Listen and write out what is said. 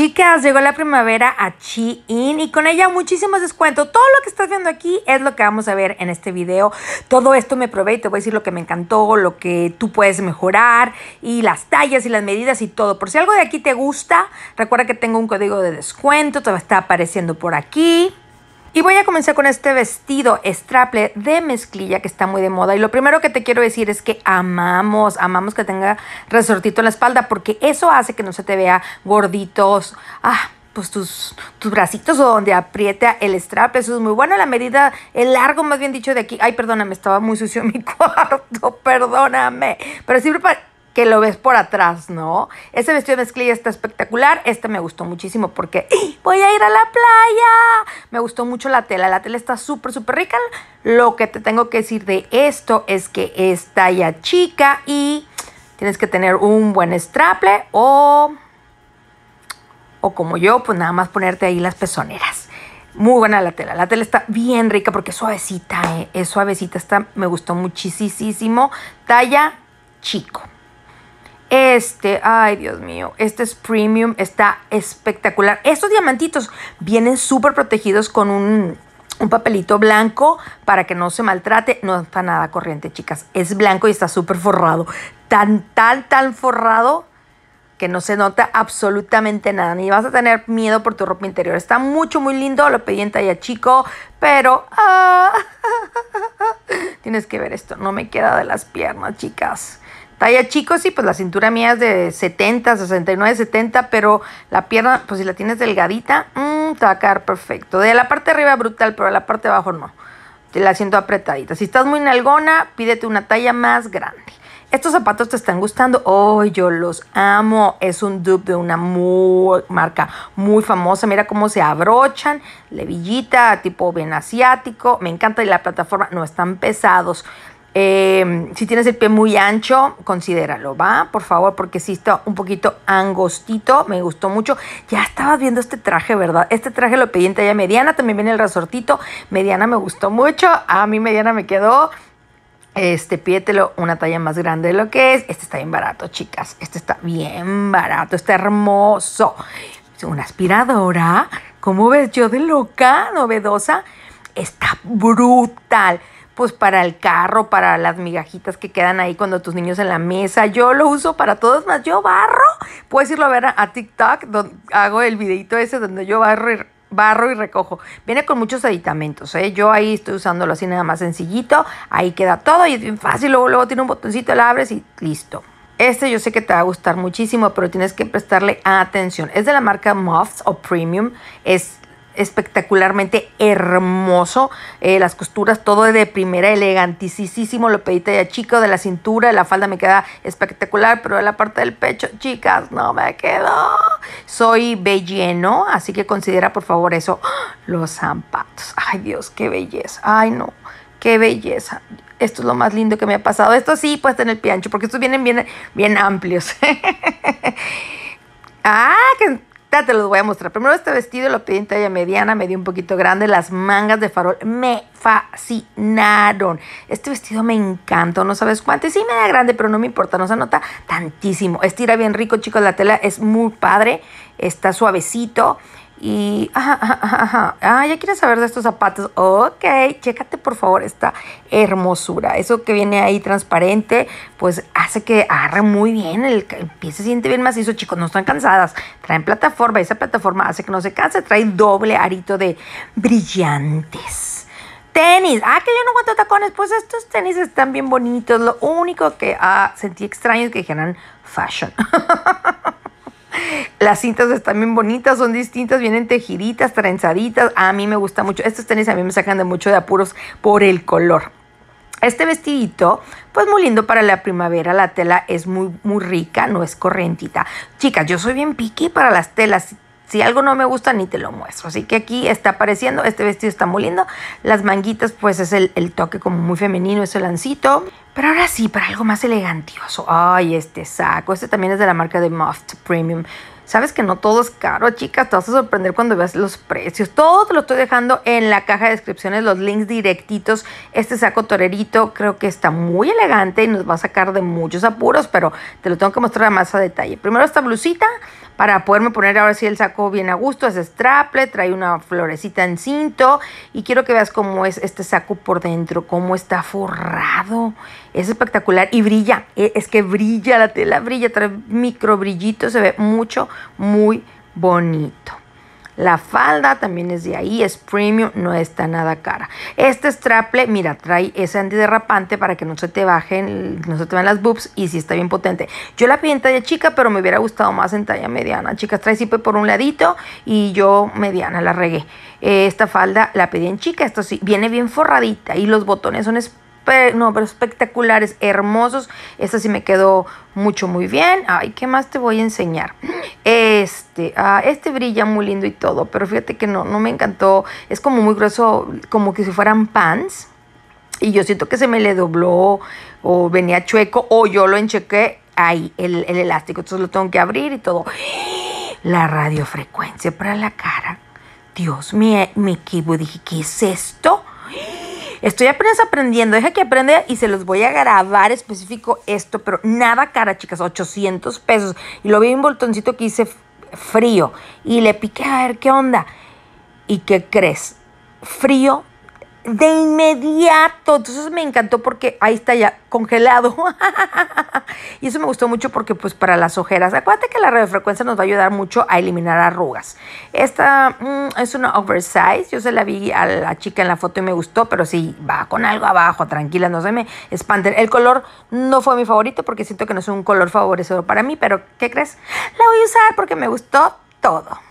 Chicas, llegó la primavera a Chi-In y con ella muchísimos descuentos. Todo lo que estás viendo aquí es lo que vamos a ver en este video. Todo esto me probé y te voy a decir lo que me encantó, lo que tú puedes mejorar y las tallas y las medidas y todo. Por si algo de aquí te gusta, recuerda que tengo un código de descuento, te va a estar apareciendo por aquí. Y voy a comenzar con este vestido straple de mezclilla que está muy de moda. Y lo primero que te quiero decir es que amamos, amamos que tenga resortito en la espalda porque eso hace que no se te vea gorditos. Ah, pues tus, tus bracitos o donde aprieta el strap. Eso es muy bueno. La medida, el largo más bien dicho de aquí. Ay, perdóname, estaba muy sucio mi cuarto. Perdóname. Pero siempre para que lo ves por atrás, ¿no? Ese vestido de mezclilla está espectacular. Este me gustó muchísimo porque voy a ir a la playa. Me gustó mucho la tela. La tela está súper, súper rica. Lo que te tengo que decir de esto es que es talla chica y tienes que tener un buen straple o, o como yo, pues nada más ponerte ahí las pezoneras. Muy buena la tela. La tela está bien rica porque es suavecita, ¿eh? es suavecita. Está, me gustó muchísimo. Talla chico. Este, ay Dios mío, este es premium, está espectacular. Estos diamantitos vienen súper protegidos con un, papelito blanco para que no se maltrate. No está nada corriente, chicas. Es blanco y está súper forrado. Tan, tan, tan forrado que no se nota absolutamente nada, ni vas a tener miedo por tu ropa interior. Está mucho, muy lindo, lo pedí en talla chico, pero... Ah, tienes que ver esto, no me queda de las piernas, chicas. Talla chico, sí, pues la cintura mía es de 70, 69, 70, pero la pierna, pues si la tienes delgadita, mmm, te va a quedar perfecto. De la parte de arriba brutal, pero de la parte de abajo no. Te la siento apretadita. Si estás muy nalgona, pídete una talla más grande. Estos zapatos te están gustando. Oh, yo los amo. Es un dupe de una muy, marca muy famosa. Mira cómo se abrochan. Levillita, tipo bien asiático. Me encanta. Y la plataforma no están pesados. Eh, si tienes el pie muy ancho, considéralo, ¿va? Por favor, porque si está un poquito angostito, me gustó mucho. Ya estabas viendo este traje, ¿verdad? Este traje lo pedí en talla mediana, también viene el resortito. Mediana me gustó mucho, a mí mediana me quedó. Este, piételo una talla más grande de lo que es. Este está bien barato, chicas. Este está bien barato, está hermoso. Es una aspiradora. ¿Cómo ves yo de loca, novedosa? Está brutal pues para el carro, para las migajitas que quedan ahí cuando tus niños en la mesa. Yo lo uso para todos más. Yo barro. Puedes irlo a ver a, TikTok, donde hago el videito ese donde yo barro y, barro y recojo. Viene con muchos aditamentos, ¿eh? Yo ahí estoy usándolo así nada más sencillito. Ahí queda todo y es bien fácil. Luego, luego tiene un botoncito, lo abres y listo. Este yo sé que te va a gustar muchísimo, pero tienes que prestarle atención. Es de la marca Muffs o Premium. Es espectacularmente hermoso. Eh, las costuras, todo de primera, elegantísimo. Lo pedí de chico, de la cintura, de la falda me queda espectacular, pero de la parte del pecho, chicas, no me quedó. Soy belleno, así que considera por favor eso. Los zapatos. Ay, Dios, qué belleza. Ay, no, qué belleza esto es lo más lindo que me ha pasado. Esto sí, pues en el piancho, porque estos vienen bien, bien amplios. ah, que te los voy a mostrar. Primero este vestido lo pedí en talla mediana, Medio un poquito grande. Las mangas de farol me fascinaron. Este vestido me encantó, no sabes cuánto. sí me da grande, pero no me importa, no se nota tantísimo. Estira bien rico, chicos, la tela es muy padre, está suavecito. Y, ajá, ajá, ah, ya quieres saber de estos zapatos. Ok, chécate por favor esta hermosura. Eso que viene ahí transparente, pues hace que agarre muy bien, el pie se siente bien macizo. Chicos, no están cansadas. Traen plataforma, esa plataforma hace que no se canse. Trae doble arito de brillantes. Tenis, ah, que yo no aguanto tacones. Pues estos tenis están bien bonitos. Lo único que ah, sentí extraño es que dijeran fashion. Las cintas están bien bonitas, son distintas, vienen tejiditas, trenzaditas. A mí me gusta mucho. Estos tenis a mí me sacan de mucho de apuros por el color. Este vestidito, pues muy lindo para la primavera, la tela es muy, muy rica, no es corrientita. Chicas, yo soy bien piqui para las telas si algo no me gusta ni te lo muestro. Así que aquí está apareciendo, este vestido está muy lindo. Las manguitas pues es el, toque como muy femenino, Ese lancito. Pero ahora sí, para algo más elegantioso. Ay, este saco, este también es de la marca de Muffed Premium. Sabes que no todo es caro, chicas. Te vas a sorprender cuando veas los precios. Todo te lo estoy dejando en la caja de descripciones, los links directitos. Este saco torerito creo que está muy elegante y nos va a sacar de muchos apuros, pero te lo tengo que mostrar más a detalle. Primero esta blusita, para poderme poner ahora sí el saco bien a gusto. Es straple, trae una florecita en cinto y quiero que veas cómo es este saco por dentro, cómo está forrado. Es espectacular y brilla, e, es que brilla la tela, brilla, trae micro brillito, se ve mucho, muy bonito. La falda también es de ahí, es premium, no está nada cara. Este straple, mira, trae ese antiderrapante para que no se te bajen, no se te van las boobs y sí está bien potente. Yo la pedí en talla chica, pero me hubiera gustado más en talla mediana. Chicas, trae siempre por un ladito y yo mediana la regué. Eh, esta falda la pedí en chica, esto sí, viene bien forradita y los botones son no, pero espectaculares, hermosos. Esta sí me quedó mucho, muy bien. Ay, ¿qué más te voy a enseñar? Este, ah, este brilla muy lindo y todo, pero fíjate que no, no me encantó. Es como muy grueso, como que si fueran pants. Y yo siento que se me le dobló o venía chueco o yo lo enchequé ahí, el, el elástico. Entonces lo tengo que abrir y todo. La radiofrecuencia para la cara. Dios, mío, mi equivoqué. Dije, ¿qué es esto? Estoy apenas aprendiendo, deja que aprenda y se los voy a grabar específico esto, pero nada cara, chicas, 800 pesos. Y lo vi en un boltoncito que hice frío y le piqué a ver qué onda. ¿Y qué crees? Frío de inmediato. Entonces me encantó porque ahí está ya congelado. y eso me gustó mucho porque pues para las ojeras. Acuérdate que la radiofrecuencia nos va a ayudar mucho a eliminar arrugas. Esta mm, es una oversize. Yo se la vi a la chica en la foto y me gustó, pero si va con algo abajo, tranquila, no se me expande El color no fue mi favorito porque siento que no es un color favorecedor para mí, pero ¿qué crees? La voy a usar porque me gustó todo.